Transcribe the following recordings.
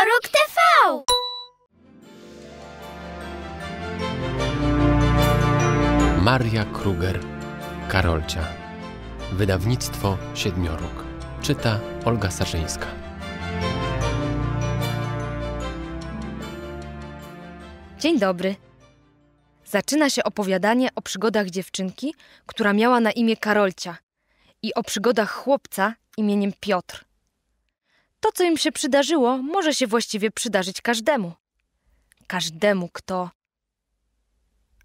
Wielorog TV! Maria Kruger, Karolcia. Wydawnictwo Siedmioruk. Czyta Olga Sarzyńska. Dzień dobry. Zaczyna się opowiadanie o przygodach dziewczynki, która miała na imię Karolcia i o przygodach chłopca imieniem Piotr. To, co im się przydarzyło, może się właściwie przydarzyć każdemu. Każdemu, kto.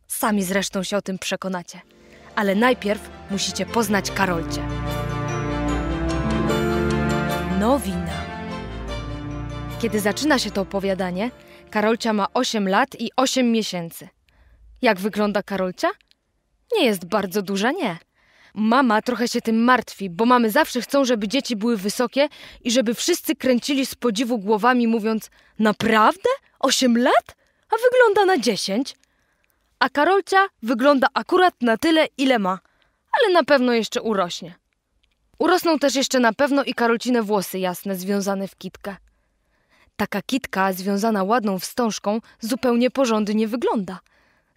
Sami zresztą się o tym przekonacie. Ale najpierw musicie poznać Karolcie. Nowina. Kiedy zaczyna się to opowiadanie, Karolcia ma 8 lat i 8 miesięcy. Jak wygląda Karolcia? Nie jest bardzo duża, nie. Mama trochę się tym martwi, bo mamy zawsze chcą, żeby dzieci były wysokie i żeby wszyscy kręcili z podziwu głowami, mówiąc: Naprawdę? Osiem lat? A wygląda na dziesięć. A Karolcia wygląda akurat na tyle, ile ma, ale na pewno jeszcze urośnie. Urosną też jeszcze na pewno i Karolcine włosy jasne, związane w kitkę. Taka kitka związana ładną wstążką zupełnie porządnie wygląda –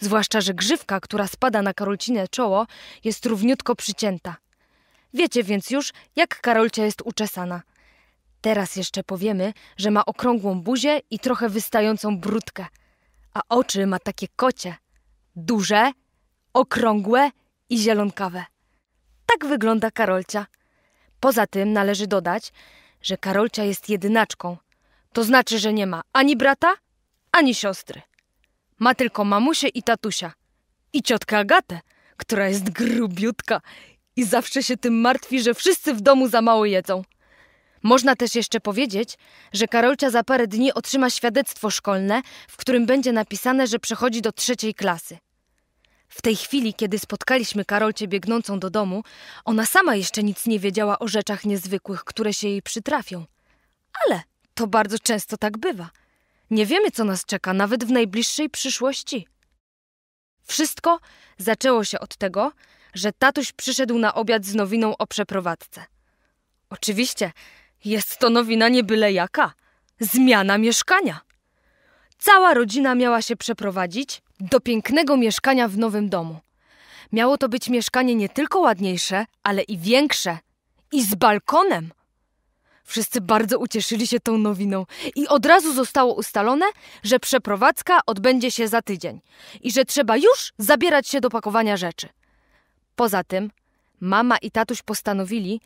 Zwłaszcza, że grzywka, która spada na Karolcinę czoło, jest równiutko przycięta. Wiecie więc już, jak Karolcia jest uczesana. Teraz jeszcze powiemy, że ma okrągłą buzię i trochę wystającą brudkę. A oczy ma takie kocie. Duże, okrągłe i zielonkawe. Tak wygląda Karolcia. Poza tym należy dodać, że Karolcia jest jedynaczką. To znaczy, że nie ma ani brata, ani siostry. Ma tylko mamusię i tatusia. I ciotkę Agatę, która jest grubiutka i zawsze się tym martwi, że wszyscy w domu za mało jedzą. Można też jeszcze powiedzieć, że Karolcia za parę dni otrzyma świadectwo szkolne, w którym będzie napisane, że przechodzi do trzeciej klasy. W tej chwili, kiedy spotkaliśmy Karolcie biegnącą do domu, ona sama jeszcze nic nie wiedziała o rzeczach niezwykłych, które się jej przytrafią. Ale to bardzo często tak bywa. Nie wiemy, co nas czeka, nawet w najbliższej przyszłości. Wszystko zaczęło się od tego, że tatuś przyszedł na obiad z nowiną o przeprowadzce. Oczywiście, jest to nowina nie byle jaka. Zmiana mieszkania. Cała rodzina miała się przeprowadzić do pięknego mieszkania w nowym domu. Miało to być mieszkanie nie tylko ładniejsze, ale i większe. I z balkonem. Wszyscy bardzo ucieszyli się tą nowiną i od razu zostało ustalone, że przeprowadzka odbędzie się za tydzień i że trzeba już zabierać się do pakowania rzeczy. Poza tym mama i tatuś postanowili,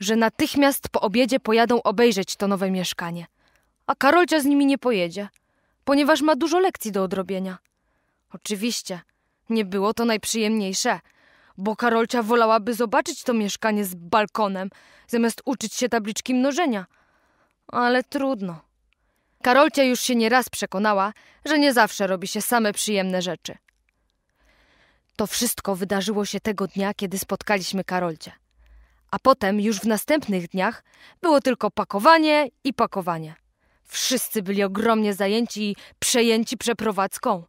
że natychmiast po obiedzie pojadą obejrzeć to nowe mieszkanie. A Karolcia z nimi nie pojedzie, ponieważ ma dużo lekcji do odrobienia. Oczywiście, nie było to najprzyjemniejsze – bo Karolcia wolałaby zobaczyć to mieszkanie z balkonem, zamiast uczyć się tabliczki mnożenia. Ale trudno. Karolcia już się nieraz przekonała, że nie zawsze robi się same przyjemne rzeczy. To wszystko wydarzyło się tego dnia, kiedy spotkaliśmy Karolcia, A potem, już w następnych dniach, było tylko pakowanie i pakowanie. Wszyscy byli ogromnie zajęci i przejęci przeprowadzką.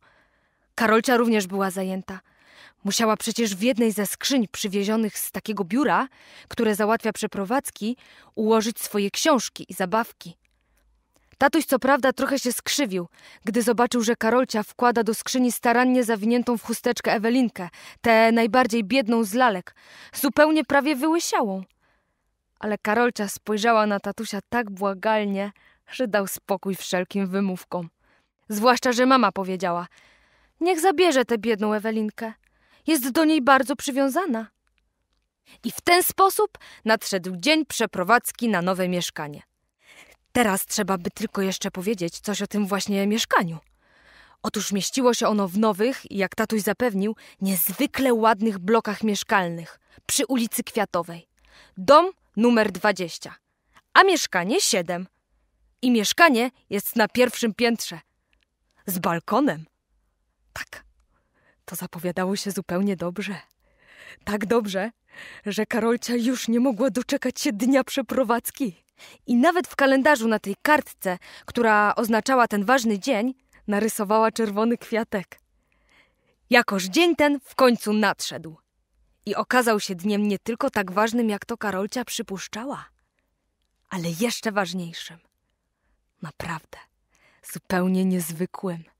Karolcia również była zajęta – Musiała przecież w jednej ze skrzyń przywiezionych z takiego biura, które załatwia przeprowadzki, ułożyć swoje książki i zabawki. Tatuś co prawda trochę się skrzywił, gdy zobaczył, że Karolcia wkłada do skrzyni starannie zawiniętą w chusteczkę Ewelinkę, tę najbardziej biedną z lalek, zupełnie prawie wyłysiałą. Ale Karolcia spojrzała na tatusia tak błagalnie, że dał spokój wszelkim wymówkom. Zwłaszcza, że mama powiedziała – niech zabierze tę biedną Ewelinkę – jest do niej bardzo przywiązana. I w ten sposób nadszedł dzień przeprowadzki na nowe mieszkanie. Teraz trzeba by tylko jeszcze powiedzieć coś o tym właśnie mieszkaniu. Otóż mieściło się ono w nowych, jak tatuś zapewnił, niezwykle ładnych blokach mieszkalnych przy ulicy Kwiatowej. Dom numer 20, a mieszkanie 7. I mieszkanie jest na pierwszym piętrze. Z balkonem. Tak, to zapowiadało się zupełnie dobrze. Tak dobrze, że Karolcia już nie mogła doczekać się dnia przeprowadzki. I nawet w kalendarzu na tej kartce, która oznaczała ten ważny dzień, narysowała czerwony kwiatek. Jakoż dzień ten w końcu nadszedł. I okazał się dniem nie tylko tak ważnym, jak to Karolcia przypuszczała, ale jeszcze ważniejszym. Naprawdę, zupełnie niezwykłym.